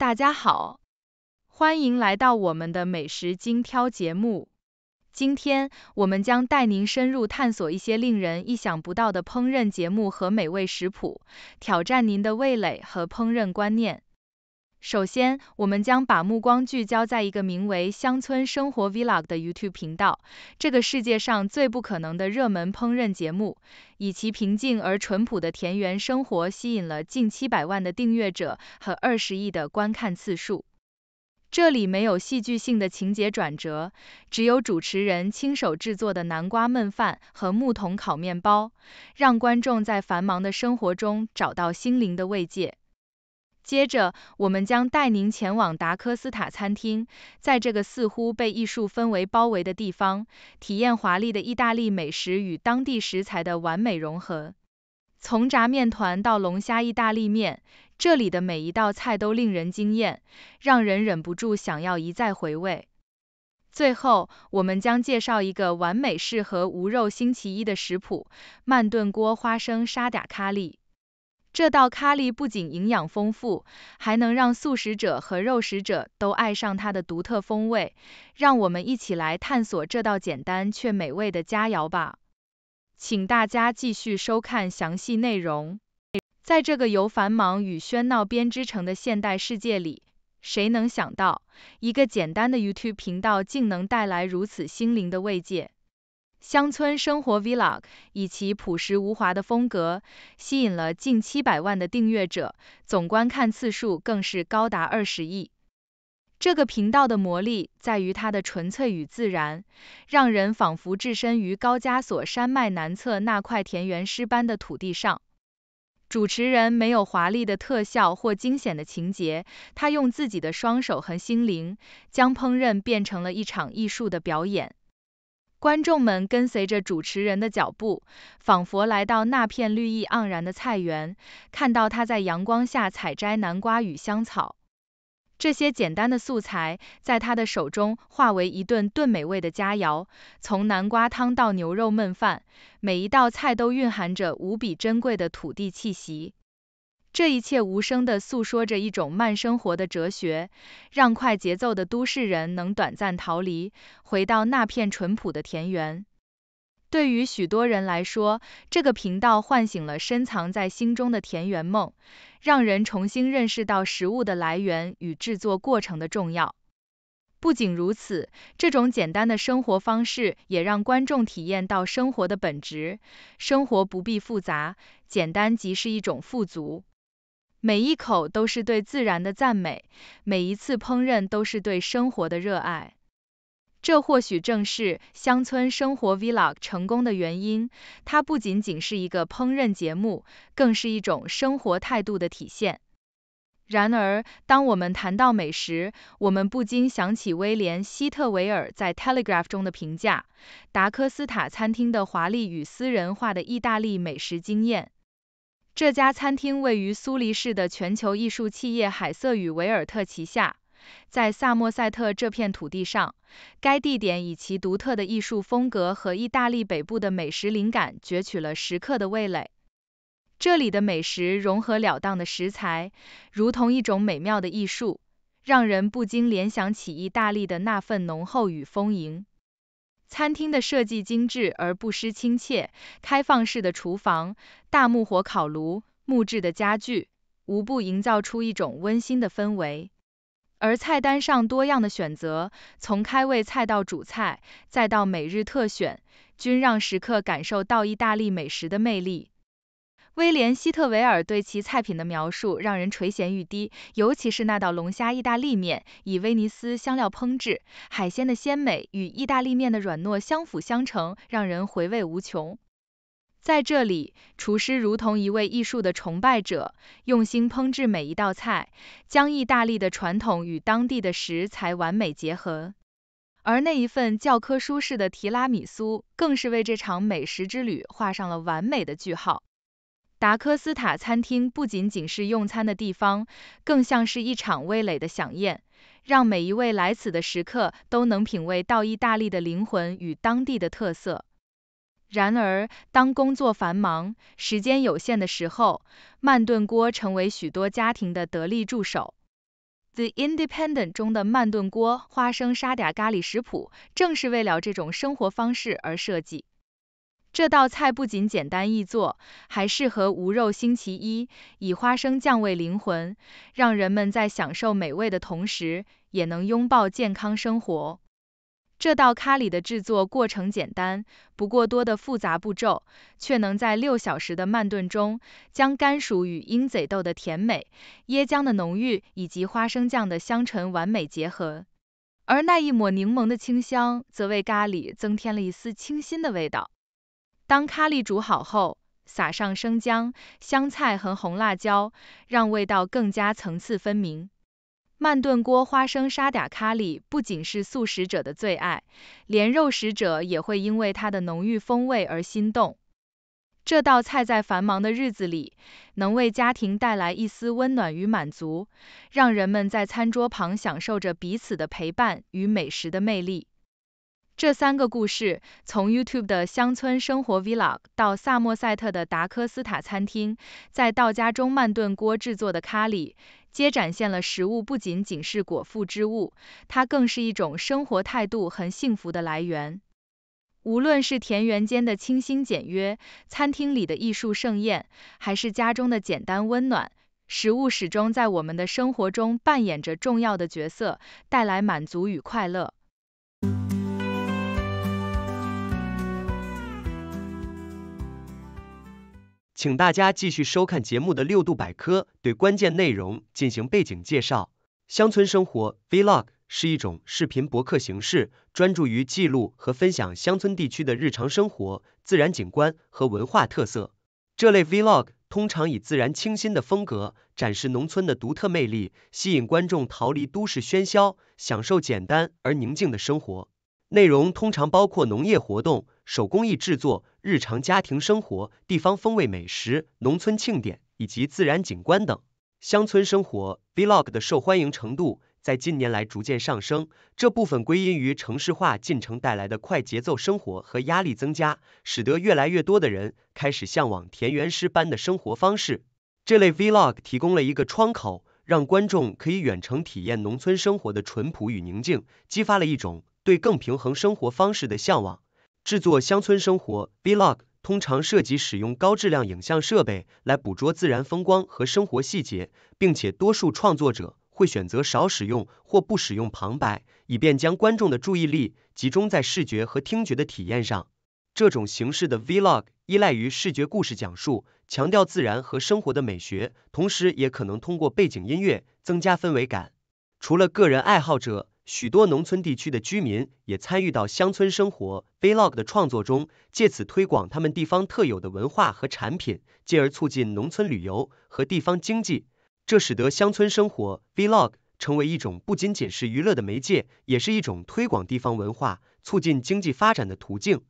大家好，欢迎来到我们的美食精挑节目。今天，我们将带您深入探索一些令人意想不到的烹饪节目和美味食谱，挑战您的味蕾和烹饪观念。首先，我们将把目光聚焦在一个名为“乡村生活 Vlog” 的 YouTube 频道，这个世界上最不可能的热门烹饪节目，以其平静而淳朴的田园生活吸引了近七百万的订阅者和二十亿的观看次数。这里没有戏剧性的情节转折，只有主持人亲手制作的南瓜焖饭和木桶烤面包，让观众在繁忙的生活中找到心灵的慰藉。接着，我们将带您前往达科斯塔餐厅，在这个似乎被艺术氛围包围的地方，体验华丽的意大利美食与当地食材的完美融合。从炸面团到龙虾意大利面，这里的每一道菜都令人惊艳，让人忍不住想要一再回味。最后，我们将介绍一个完美适合无肉星期一的食谱——慢炖锅花生沙嗲咖喱。这道咖喱不仅营养丰富，还能让素食者和肉食者都爱上它的独特风味。让我们一起来探索这道简单却美味的佳肴吧！请大家继续收看详细内容。在这个由繁忙与喧闹编织成的现代世界里，谁能想到，一个简单的 YouTube 频道竟能带来如此心灵的慰藉？乡村生活 Vlog 以其朴实无华的风格，吸引了近七百万的订阅者，总观看次数更是高达二十亿。这个频道的魔力在于它的纯粹与自然，让人仿佛置身于高加索山脉南侧那块田园诗般的土地上。主持人没有华丽的特效或惊险的情节，他用自己的双手和心灵，将烹饪变成了一场艺术的表演。观众们跟随着主持人的脚步，仿佛来到那片绿意盎然的菜园，看到他在阳光下采摘南瓜与香草。这些简单的素材，在他的手中化为一顿顿美味的佳肴，从南瓜汤到牛肉焖饭，每一道菜都蕴含着无比珍贵的土地气息。这一切无声地诉说着一种慢生活的哲学，让快节奏的都市人能短暂逃离，回到那片淳朴的田园。对于许多人来说，这个频道唤醒了深藏在心中的田园梦，让人重新认识到食物的来源与制作过程的重要。不仅如此，这种简单的生活方式也让观众体验到生活的本质：生活不必复杂，简单即是一种富足。每一口都是对自然的赞美，每一次烹饪都是对生活的热爱。这或许正是乡村生活 Vlog 成功的原因。它不仅仅是一个烹饪节目，更是一种生活态度的体现。然而，当我们谈到美食，我们不禁想起威廉希特维尔在《Telegraph》中的评价：达科斯塔餐厅的华丽与私人化的意大利美食经验。这家餐厅位于苏黎世的全球艺术企业海瑟与维尔特旗下，在萨默塞特这片土地上，该地点以其独特的艺术风格和意大利北部的美食灵感，攫取了食客的味蕾。这里的美食融合了当地的食材，如同一种美妙的艺术，让人不禁联想起意大利的那份浓厚与丰盈。餐厅的设计精致而不失亲切，开放式的厨房、大木火烤炉、木质的家具，无不营造出一种温馨的氛围。而菜单上多样的选择，从开胃菜到主菜，再到每日特选，均让食客感受到意大利美食的魅力。威廉·希特维尔对其菜品的描述让人垂涎欲滴，尤其是那道龙虾意大利面，以威尼斯香料烹制，海鲜的鲜美与意大利面的软糯相辅相成，让人回味无穷。在这里，厨师如同一位艺术的崇拜者，用心烹制每一道菜，将意大利的传统与当地的食材完美结合。而那一份教科书式的提拉米苏，更是为这场美食之旅画上了完美的句号。达科斯塔餐厅不仅仅是用餐的地方，更像是一场味蕾的飨宴，让每一位来此的食客都能品味到意大利的灵魂与当地的特色。然而，当工作繁忙、时间有限的时候，慢炖锅成为许多家庭的得力助手。《The Independent》中的慢炖锅花生沙嗲咖喱食谱，正是为了这种生活方式而设计。这道菜不仅简单易做，还适合无肉星期一，以花生酱为灵魂，让人们在享受美味的同时，也能拥抱健康生活。这道咖喱的制作过程简单，不过多的复杂步骤，却能在六小时的慢炖中，将甘薯与鹰嘴豆的甜美、椰浆的浓郁以及花生酱的香醇完美结合，而那一抹柠檬的清香，则为咖喱增添了一丝清新的味道。当咖喱煮好后，撒上生姜、香菜和红辣椒，让味道更加层次分明。慢炖锅花生沙嗲咖喱不仅是素食者的最爱，连肉食者也会因为它的浓郁风味而心动。这道菜在繁忙的日子里，能为家庭带来一丝温暖与满足，让人们在餐桌旁享受着彼此的陪伴与美食的魅力。这三个故事，从 YouTube 的乡村生活 vlog 到萨默塞特的达科斯塔餐厅，在到家中慢炖锅制作的咖喱，皆展现了食物不仅仅是果腹之物，它更是一种生活态度和幸福的来源。无论是田园间的清新简约，餐厅里的艺术盛宴，还是家中的简单温暖，食物始终在我们的生活中扮演着重要的角色，带来满足与快乐。请大家继续收看节目的六度百科，对关键内容进行背景介绍。乡村生活 vlog 是一种视频博客形式，专注于记录和分享乡村地区的日常生活、自然景观和文化特色。这类 vlog 通常以自然清新的风格展示农村的独特魅力，吸引观众逃离都市喧嚣，享受简单而宁静的生活。内容通常包括农业活动。手工艺制作、日常家庭生活、地方风味美食、农村庆典以及自然景观等乡村生活 Vlog 的受欢迎程度在近年来逐渐上升。这部分归因于城市化进程带来的快节奏生活和压力增加，使得越来越多的人开始向往田园诗般的生活方式。这类 Vlog 提供了一个窗口，让观众可以远程体验农村生活的淳朴与宁静，激发了一种对更平衡生活方式的向往。制作乡村生活 vlog 通常涉及使用高质量影像设备来捕捉自然风光和生活细节，并且多数创作者会选择少使用或不使用旁白，以便将观众的注意力集中在视觉和听觉的体验上。这种形式的 vlog 依赖于视觉故事讲述，强调自然和生活的美学，同时也可能通过背景音乐增加氛围感。除了个人爱好者。许多农村地区的居民也参与到乡村生活 vlog 的创作中，借此推广他们地方特有的文化和产品，进而促进农村旅游和地方经济。这使得乡村生活 vlog 成为一种不仅仅是娱乐的媒介，也是一种推广地方文化、促进经济发展的途径。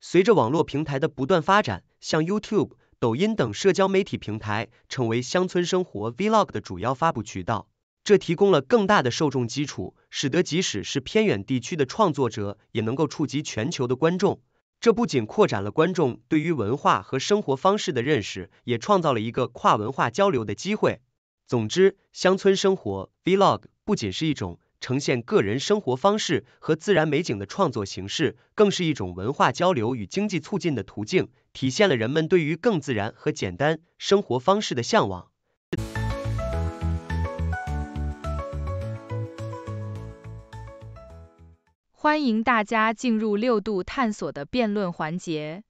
随着网络平台的不断发展，像 YouTube、抖音等社交媒体平台成为乡村生活 vlog 的主要发布渠道。这提供了更大的受众基础，使得即使是偏远地区的创作者也能够触及全球的观众。这不仅扩展了观众对于文化和生活方式的认识，也创造了一个跨文化交流的机会。总之，乡村生活 vlog 不仅是一种呈现个人生活方式和自然美景的创作形式，更是一种文化交流与经济促进的途径，体现了人们对于更自然和简单生活方式的向往。欢迎大家进入六度探索的辩论环节。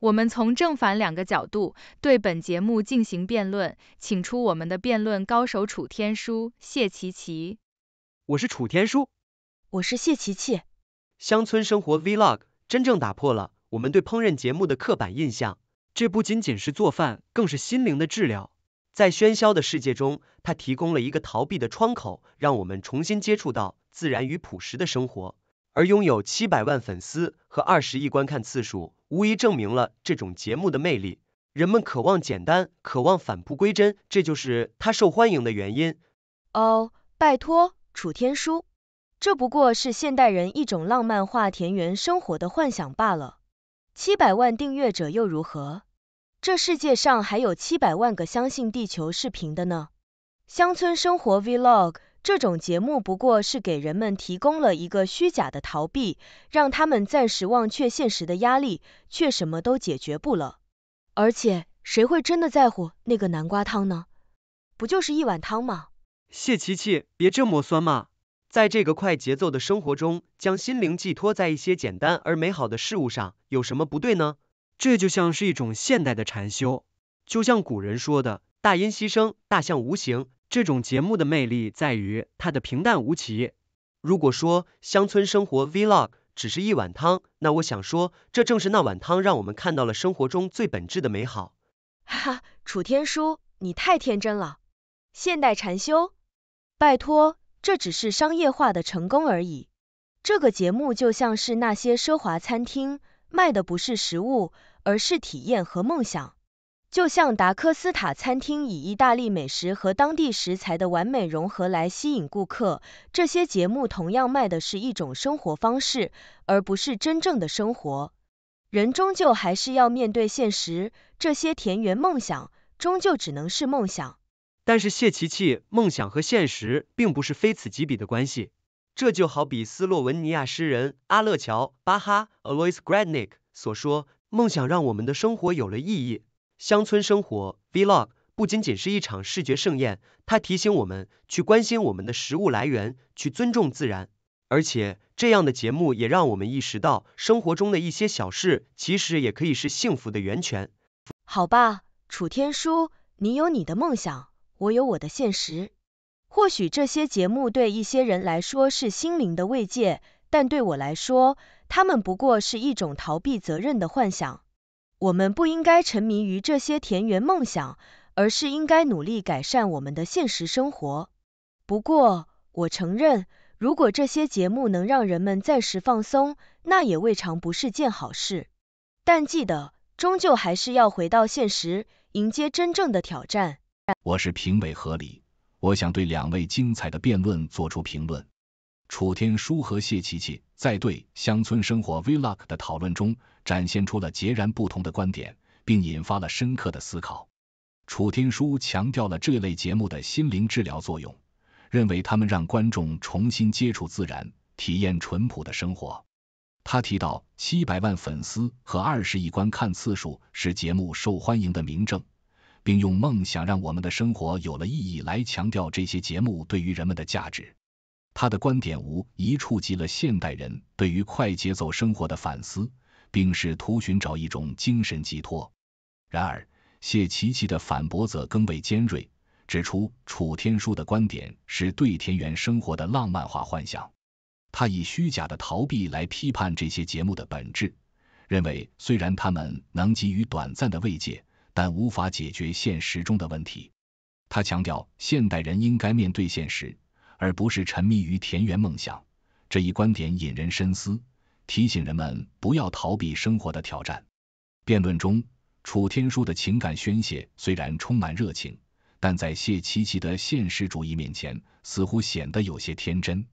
我们从正反两个角度对本节目进行辩论，请出我们的辩论高手楚天舒、谢琪琪。我是楚天舒，我是谢琪琪。乡村生活 Vlog 真正打破了我们对烹饪节目的刻板印象。这不仅仅是做饭，更是心灵的治疗。在喧嚣的世界中，它提供了一个逃避的窗口，让我们重新接触到自然与朴实的生活。而拥有七百万粉丝和二十亿观看次数，无疑证明了这种节目的魅力。人们渴望简单，渴望返璞归真，这就是它受欢迎的原因。哦，拜托，楚天舒，这不过是现代人一种浪漫化田园生活的幻想罢了。七百万订阅者又如何？这世界上还有七百万个相信地球是平的呢？乡村生活 vlog。这种节目不过是给人们提供了一个虚假的逃避，让他们暂时忘却现实的压力，却什么都解决不了。而且，谁会真的在乎那个南瓜汤呢？不就是一碗汤吗？谢琪琪，别这么酸嘛！在这个快节奏的生活中，将心灵寄托在一些简单而美好的事物上，有什么不对呢？这就像是一种现代的禅修，就像古人说的“大音希声，大象无形”。这种节目的魅力在于它的平淡无奇。如果说乡村生活 Vlog 只是一碗汤，那我想说，这正是那碗汤让我们看到了生活中最本质的美好。哈哈，楚天舒，你太天真了。现代禅修？拜托，这只是商业化的成功而已。这个节目就像是那些奢华餐厅，卖的不是食物，而是体验和梦想。就像达科斯塔餐厅以意大利美食和当地食材的完美融合来吸引顾客，这些节目同样卖的是一种生活方式，而不是真正的生活。人终究还是要面对现实，这些田园梦想终究只能是梦想。但是谢奇奇，梦想和现实并不是非此即彼的关系。这就好比斯洛文尼亚诗人阿勒乔·巴哈 a l o i s Gradnik） 所说：“梦想让我们的生活有了意义。”乡村生活 vlog 不仅仅是一场视觉盛宴，它提醒我们去关心我们的食物来源，去尊重自然。而且，这样的节目也让我们意识到，生活中的一些小事其实也可以是幸福的源泉。好吧，楚天舒，你有你的梦想，我有我的现实。或许这些节目对一些人来说是心灵的慰藉，但对我来说，他们不过是一种逃避责任的幻想。我们不应该沉迷于这些田园梦想，而是应该努力改善我们的现实生活。不过，我承认，如果这些节目能让人们暂时放松，那也未尝不是件好事。但记得，终究还是要回到现实，迎接真正的挑战。我是评委何理，我想对两位精彩的辩论做出评论。楚天舒和谢琪琪在对乡村生活 Vlog 的讨论中。展现出了截然不同的观点，并引发了深刻的思考。楚天舒强调了这类节目的心灵治疗作用，认为他们让观众重新接触自然，体验淳朴的生活。他提到七百万粉丝和二十亿观看次数是节目受欢迎的明证，并用“梦想让我们的生活有了意义”来强调这些节目对于人们的价值。他的观点无疑触及了现代人对于快节奏生活的反思。并试图寻找一种精神寄托。然而，谢琪琪的反驳则更为尖锐，指出楚天舒的观点是对田园生活的浪漫化幻想。他以虚假的逃避来批判这些节目的本质，认为虽然他们能给予短暂的慰藉，但无法解决现实中的问题。他强调现代人应该面对现实，而不是沉迷于田园梦想。这一观点引人深思。提醒人们不要逃避生活的挑战。辩论中，楚天舒的情感宣泄虽然充满热情，但在谢琪琪的现实主义面前，似乎显得有些天真。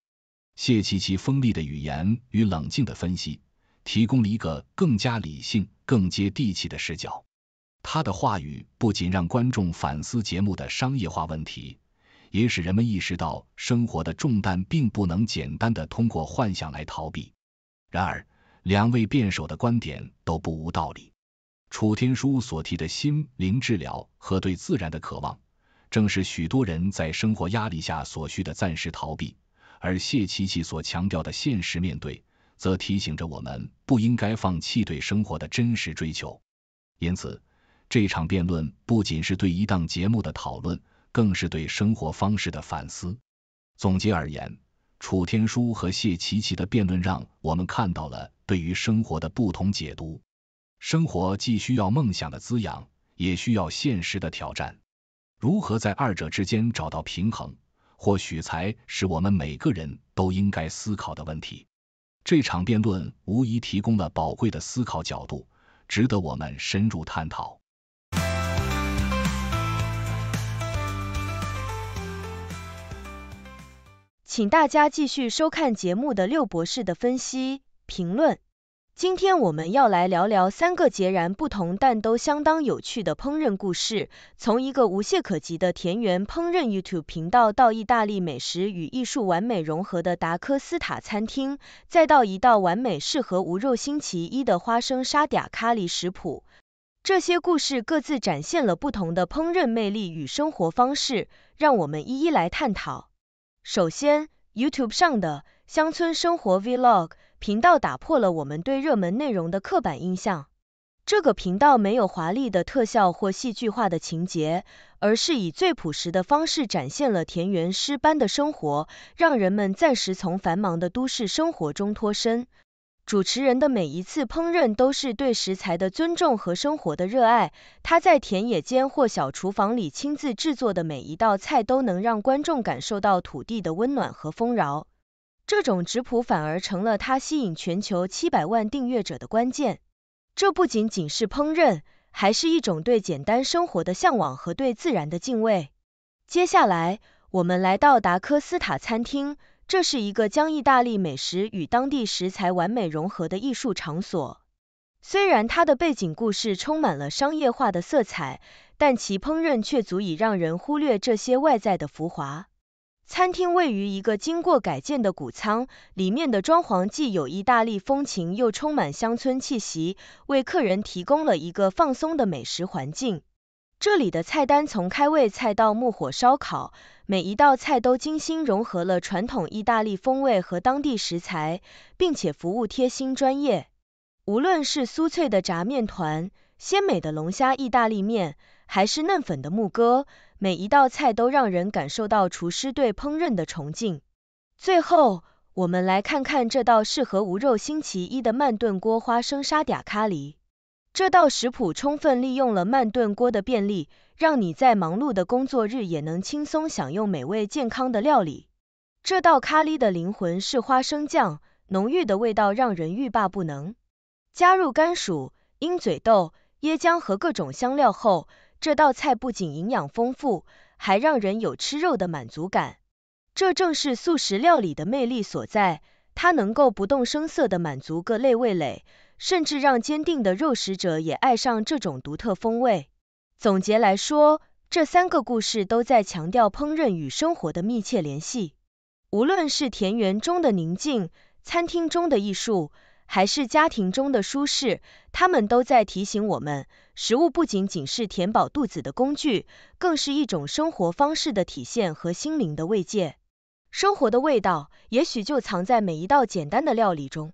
谢琪琪锋利的语言与冷静的分析，提供了一个更加理性、更接地气的视角。他的话语不仅让观众反思节目的商业化问题，也使人们意识到生活的重担并不能简单的通过幻想来逃避。然而，两位辩手的观点都不无道理。楚天舒所提的心灵治疗和对自然的渴望，正是许多人在生活压力下所需的暂时逃避；而谢琪琪所强调的现实面对，则提醒着我们不应该放弃对生活的真实追求。因此，这场辩论不仅是对一档节目的讨论，更是对生活方式的反思。总结而言，楚天舒和谢琪琪的辩论，让我们看到了对于生活的不同解读。生活既需要梦想的滋养，也需要现实的挑战。如何在二者之间找到平衡，或许才是我们每个人都应该思考的问题。这场辩论无疑提供了宝贵的思考角度，值得我们深入探讨。请大家继续收看节目的六博士的分析评论。今天我们要来聊聊三个截然不同但都相当有趣的烹饪故事。从一个无懈可击的田园烹饪 YouTube 频道，到意大利美食与艺术完美融合的达科斯塔餐厅，再到一道完美适合无肉星期一的花生沙嗲咖喱食谱。这些故事各自展现了不同的烹饪魅力与生活方式，让我们一一来探讨。首先，YouTube 上的乡村生活 Vlog 频道打破了我们对热门内容的刻板印象。这个频道没有华丽的特效或戏剧化的情节，而是以最朴实的方式展现了田园诗般的生活，让人们暂时从繁忙的都市生活中脱身。主持人的每一次烹饪都是对食材的尊重和生活的热爱。他在田野间或小厨房里亲自制作的每一道菜，都能让观众感受到土地的温暖和丰饶。这种质朴反而成了他吸引全球七百万订阅者的关键。这不仅仅是烹饪，还是一种对简单生活的向往和对自然的敬畏。接下来，我们来到达科斯塔餐厅。这是一个将意大利美食与当地食材完美融合的艺术场所。虽然它的背景故事充满了商业化的色彩，但其烹饪却足以让人忽略这些外在的浮华。餐厅位于一个经过改建的谷仓，里面的装潢既有意大利风情，又充满乡村气息，为客人提供了一个放松的美食环境。这里的菜单从开胃菜到木火烧烤，每一道菜都精心融合了传统意大利风味和当地食材，并且服务贴心专业。无论是酥脆的炸面团、鲜美的龙虾意大利面，还是嫩粉的木鸽，每一道菜都让人感受到厨师对烹饪的崇敬。最后，我们来看看这道适合无肉星期一的慢炖锅花生沙嗲咖喱。这道食谱充分利用了慢炖锅的便利，让你在忙碌的工作日也能轻松享用美味健康的料理。这道咖喱的灵魂是花生酱，浓郁的味道让人欲罢不能。加入甘薯、鹰嘴豆、椰浆和各种香料后，这道菜不仅营养丰富，还让人有吃肉的满足感。这正是素食料理的魅力所在，它能够不动声色地满足各类味蕾。甚至让坚定的肉食者也爱上这种独特风味。总结来说，这三个故事都在强调烹饪与生活的密切联系。无论是田园中的宁静、餐厅中的艺术，还是家庭中的舒适，他们都在提醒我们，食物不仅仅是填饱肚子的工具，更是一种生活方式的体现和心灵的慰藉。生活的味道，也许就藏在每一道简单的料理中。